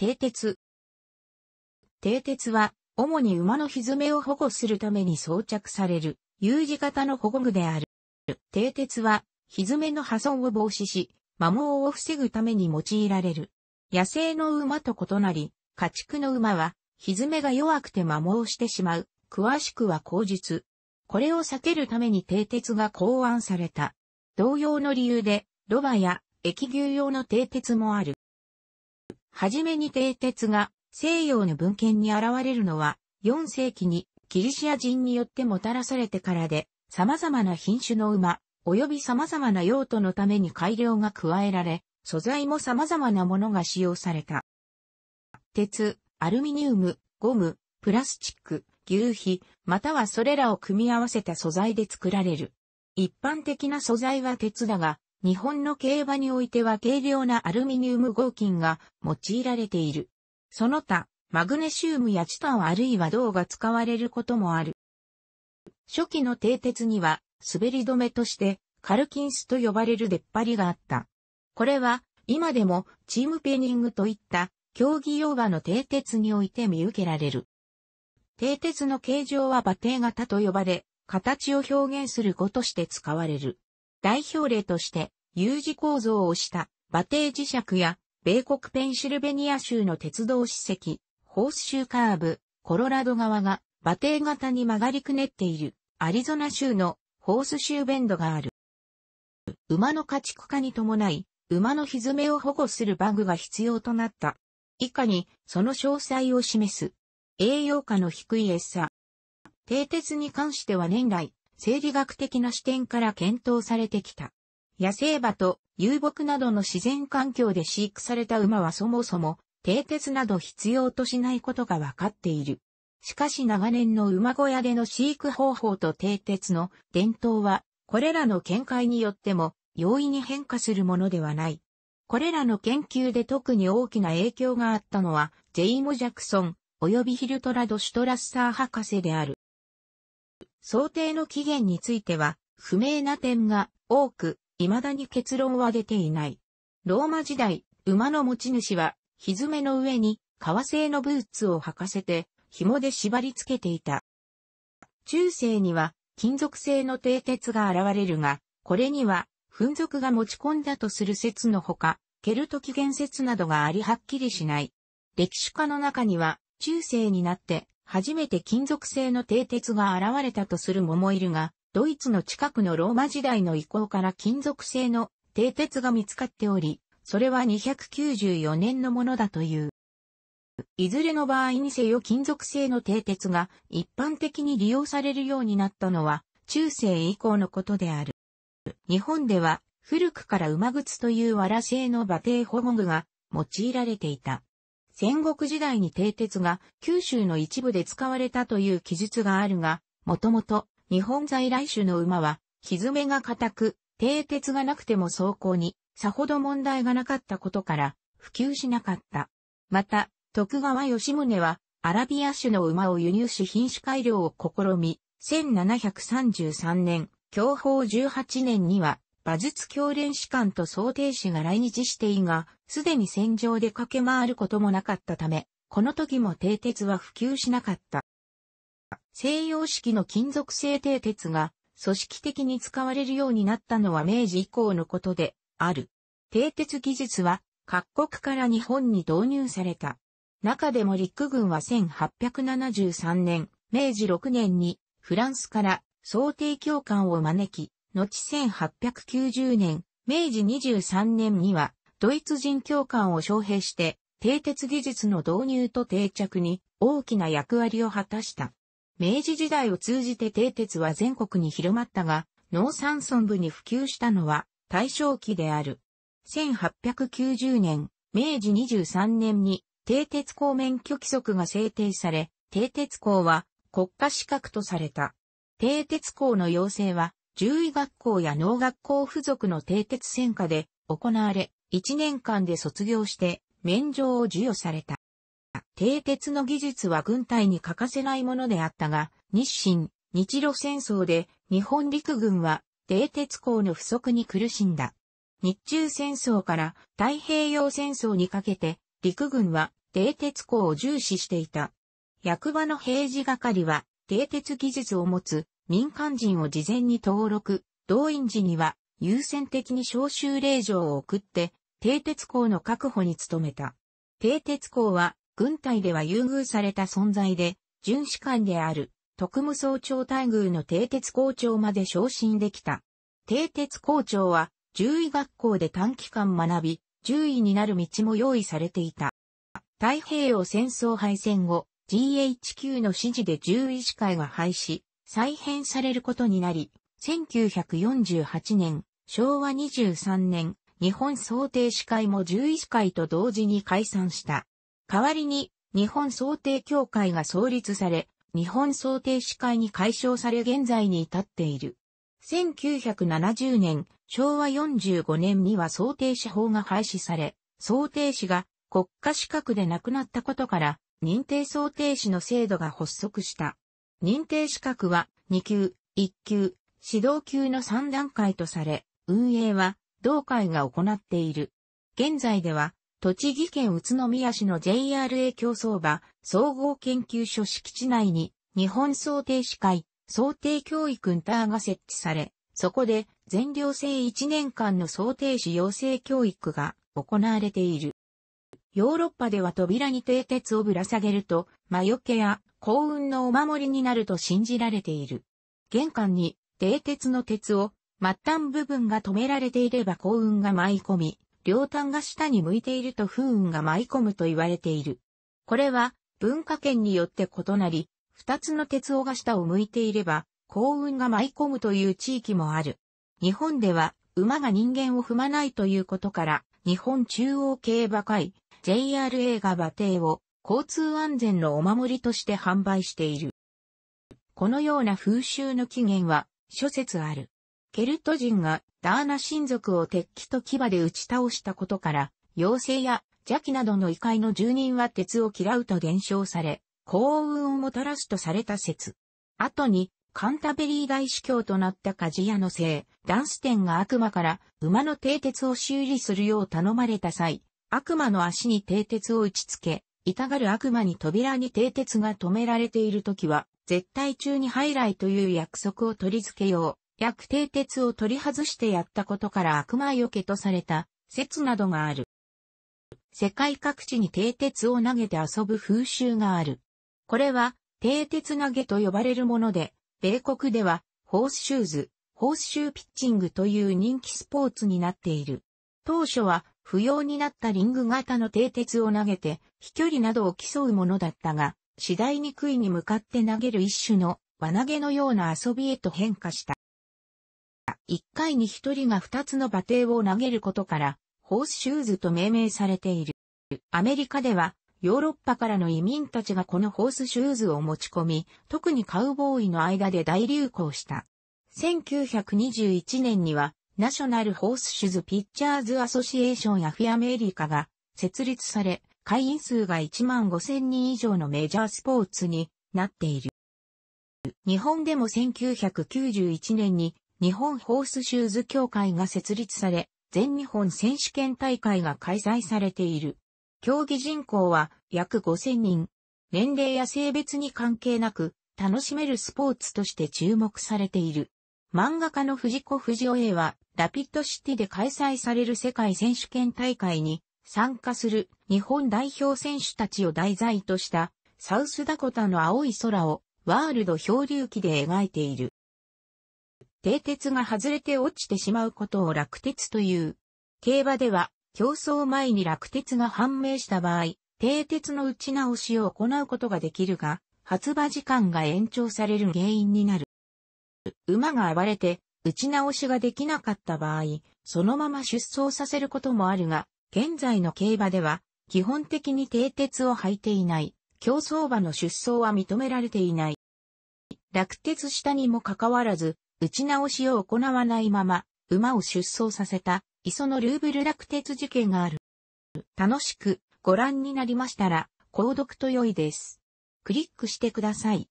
蹄鉄。蹄鉄は、主に馬の蹄を保護するために装着される、U 字型の保護具である。蹄鉄は、蹄の破損を防止し、摩耗を防ぐために用いられる。野生の馬と異なり、家畜の馬は、蹄が弱くて摩耗してしまう。詳しくは口述。これを避けるために蹄鉄が考案された。同様の理由で、ロバや液牛用の蹄鉄もある。はじめに低鉄が西洋の文献に現れるのは、4世紀にギリシア人によってもたらされてからで、様々な品種の馬、及び様々な用途のために改良が加えられ、素材も様々なものが使用された。鉄、アルミニウム、ゴム、プラスチック、牛皮、またはそれらを組み合わせた素材で作られる。一般的な素材は鉄だが、日本の競馬においては軽量なアルミニウム合金が用いられている。その他、マグネシウムやチタンあるいは銅が使われることもある。初期の蹄鉄には滑り止めとしてカルキンスと呼ばれる出っ張りがあった。これは今でもチームペニングといった競技用馬の蹄鉄において見受けられる。蹄鉄の形状は馬蹄型と呼ばれ、形を表現する語として使われる。代表例として U 字構造をした馬蹄磁石や米国ペンシルベニア州の鉄道史跡、ホースシューカーブ、コロラド側が馬蹄型に曲がりくねっているアリゾナ州のホースシューベンドがある。馬の家畜化に伴い、馬の蹄を保護するバグが必要となった。以下に、その詳細を示す。栄養価の低い餌。蹄鉄に関しては年来、生理学的な視点から検討されてきた。野生馬と遊牧などの自然環境で飼育された馬はそもそも蹄鉄など必要としないことが分かっている。しかし長年の馬小屋での飼育方法と蹄鉄の伝統は、これらの見解によっても容易に変化するものではない。これらの研究で特に大きな影響があったのは、ジェイム・ジャクソン、及びヒルトラド・シュトラッサー博士である。想定の起源については、不明な点が多く、未だに結論は出ていない。ローマ時代、馬の持ち主は、ひめの上に、革製のブーツを履かせて、紐で縛り付けていた。中世には、金属製の蹄鉄が現れるが、これには、粉属が持ち込んだとする説のほか、ケルト起源説などがありはっきりしない。歴史家の中には、中世になって、初めて金属製の蹄鉄が現れたとする桃いるが、ドイツの近くのローマ時代の遺構から金属製の蹄鉄が見つかっており、それは294年のものだという。いずれの場合にせよ金属製の蹄鉄が一般的に利用されるようになったのは中世以降のことである。日本では古くから馬靴という藁製の馬蹄保護具が用いられていた。戦国時代に蹄鉄が九州の一部で使われたという記述があるが、もともと日本在来種の馬は、蹄めが固く、蹄鉄がなくても走行にさほど問題がなかったことから普及しなかった。また、徳川吉宗はアラビア種の馬を輸入し品種改良を試み、1733年、享保18年には馬術教練士官と想定士が来日していが、すでに戦場で駆け回ることもなかったため、この時も蹄鉄は普及しなかった。西洋式の金属製蹄鉄が組織的に使われるようになったのは明治以降のことである。蹄鉄技術は各国から日本に導入された。中でも陸軍は1873年、明治6年にフランスから想定教官を招き、後1890年、明治23年には、ドイツ人教官を招聘して、蹄鉄技術の導入と定着に大きな役割を果たした。明治時代を通じて蹄鉄は全国に広まったが、農産村部に普及したのは大正期である。1890年、明治23年に蹄鉄工免許規則が制定され、蹄鉄工は国家資格とされた。蹄鉄鋼の要請は獣医学校や農学校付属の締鉄専科で行われ、1年間で卒業して免状を授与された。締鉄の技術は軍隊に欠かせないものであったが、日清、日露戦争で日本陸軍は締鉄工の不足に苦しんだ。日中戦争から太平洋戦争にかけて陸軍は締鉄工を重視していた。役場の平時係は締鉄技術を持つ民間人を事前に登録、動員時には優先的に招集令状を送って、停鉄港の確保に努めた。停鉄港は、軍隊では優遇された存在で、巡視官である、特務総長待遇の停鉄校長まで昇進できた。停鉄校長は、獣医学校で短期間学び、獣医になる道も用意されていた。太平洋戦争敗戦後、GHQ の指示で獣医師会が廃止、再編されることになり、1948年、昭和23年、日本想定司会も11会と同時に解散した。代わりに、日本想定協会が創立され、日本想定司会に解消され現在に至っている。1970年、昭和45年には想定司法が廃止され、想定司が国家資格でなくなったことから、認定想定司の制度が発足した。認定資格は2級、1級、指導級の3段階とされ、運営は同会が行っている。現在では、栃木県宇都宮市の JRA 競争場総合研究所敷地内に日本想定士会想定教育ンターが設置され、そこで全寮制1年間の想定士養成教育が行われている。ヨーロッパでは扉に蹄鉄をぶら下げると、魔除けや幸運のお守りになると信じられている。玄関に蹄鉄の鉄を末端部分が止められていれば幸運が舞い込み、両端が下に向いていると不運が舞い込むと言われている。これは文化圏によって異なり、二つの鉄尾が下を向いていれば幸運が舞い込むという地域もある。日本では馬が人間を踏まないということから、日本中央競馬会 JRA が馬蹄を交通安全のお守りとして販売している。このような風習の起源は諸説ある。ケルト人がダーナ親族を鉄器と牙で打ち倒したことから、妖精や邪気などの異界の住人は鉄を嫌うと伝承され、幸運をもたらすとされた説。後に、カンタベリー大司教となった鍛冶屋の姓、ダンス店が悪魔から馬の蹄鉄を修理するよう頼まれた際、悪魔の足に蹄鉄を打ち付け、痛がる悪魔に扉に蹄鉄が止められている時は、絶対中にハイライという約束を取り付けよう。約蹄鉄を取り外してやったことから悪魔よけとされた説などがある。世界各地に蹄鉄を投げて遊ぶ風習がある。これは、蹄鉄投げと呼ばれるもので、米国では、ホースシューズ、ホースシューピッチングという人気スポーツになっている。当初は、不要になったリング型の蹄鉄を投げて、飛距離などを競うものだったが、次第に杭に向かって投げる一種の輪投げのような遊びへと変化した。一回に一人が二つの馬蹄を投げることから、ホースシューズと命名されている。アメリカでは、ヨーロッパからの移民たちがこのホースシューズを持ち込み、特にカウボーイの間で大流行した。1921年にはナショナルホースシューズ・ピッチャーズ・アソシエーション・アフィアメリカが設立され、会員数が1万5千人以上のメジャースポーツになっている。日本でも1991年に日本ホースシューズ協会が設立され、全日本選手権大会が開催されている。競技人口は約5000人。年齢や性別に関係なく、楽しめるスポーツとして注目されている。漫画家の藤子不二雄 A はラピッドシティで開催される世界選手権大会に参加する日本代表選手たちを題材としたサウスダコタの青い空をワールド漂流記で描いている。蹄鉄が外れて落ちてしまうことを落鉄という。競馬では競争前に落鉄が判明した場合、蹄鉄の打ち直しを行うことができるが、発馬時間が延長される原因になる。馬が暴れて打ち直しができなかった場合、そのまま出走させることもあるが、現在の競馬では、基本的に蹄鉄を履いていない、競走馬の出走は認められていない。落鉄したにもかかわらず、打ち直しを行わないまま、馬を出走させた、磯のルーブル落鉄事件がある。楽しくご覧になりましたら、購読と良いです。クリックしてください。